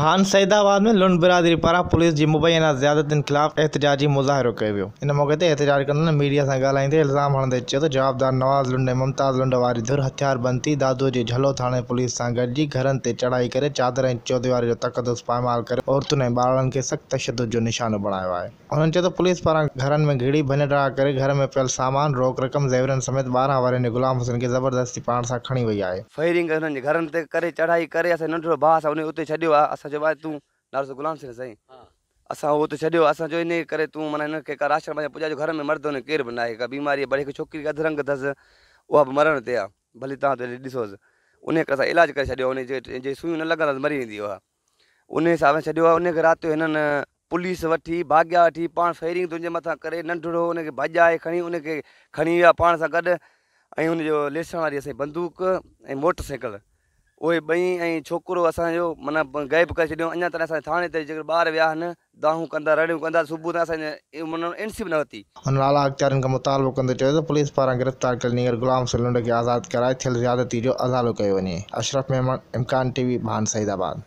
ભાન સૈદાબાદ મે લુન બ્રાદરી પરા પોલીસ જી મબૈના જ્યાદત ઇનખલાફ ઇતજાજી મઝાહરો કયો ઇન મોકતે ઇતજાજ કરન મીડિયા સા ગલ આઈતે ઇલ્ઝામ હણદે છ્યો તો જવાબદાર નવાઝ લુને મમતાઝ લુંડ વારી ધુર હથિયાર બનતી દાદો જી ઝહલો થાણે પોલીસ સા ગડજી ઘરન તે ચડાઈ કરે ચાદર એ ચૌદે વારી તકદ્દસ પાઇમાલ કરે ઓરતને બારન કે સખત તશ્દ્દુજ નો નિશાન બનાયો આય હન છ્યો તો પોલીસ પરા ઘરન મે ઘીડી ભનેરા કરે ઘર મે પેલ સામાન રોક રકમ ઝૈવરન સમેટ 12 વારે ને ગુલામ હુસૈન કે જબરદસ્તી પાણ સા ખણી વઈ આય ફેરિંગ હન ઘરન તે કરે ચડાઈ કરે અસે નંદો બાસ ઉને ઉતે છડ્યો આ असां चयो आहे तूं नारस गुलाम सेन साईं असां उहो त छॾियो असांजो इन करे तूं माना हिनखे का राशन जो घर में मर्दो न केर बि न आहे का बीमारी बड़े भरे हिकु छोकिरी अधरंग अथसि उहा बि मरण ते आहे भली तव्हां त ॾिसोसि उन करे असां इलाजु करे छॾियो उनजे जंहिंजे सुयूं न लॻंदसि मरी वेंदी आहे उन हिसाब सां छॾियो आहे उनखे राति जो हिननि पुलिस वठी भाॻिया वठी पाण फेरिंग जे मथां करे नंढिड़ो हुनखे भॼाए खणी उनखे खणी विया पाण सां गॾु ऐं हुनजो लेसण वारी बंदूक ऐं उहे बई ऐं छोकिरो असांजो माना गाइब करे छॾियो अञा ताईं असां थाणे कंदा कंदा एनसी भी न वरिती अख्तियार का मुतालबो कुलिस पारा पुलिस गिरफ़्तार कर नीगर गुलाम सलुंड खे आजाद कराए थे ज़्यादती जो अज़ालो किया अशरफ मेहमान इम्कान टीवी भान सईदाबाद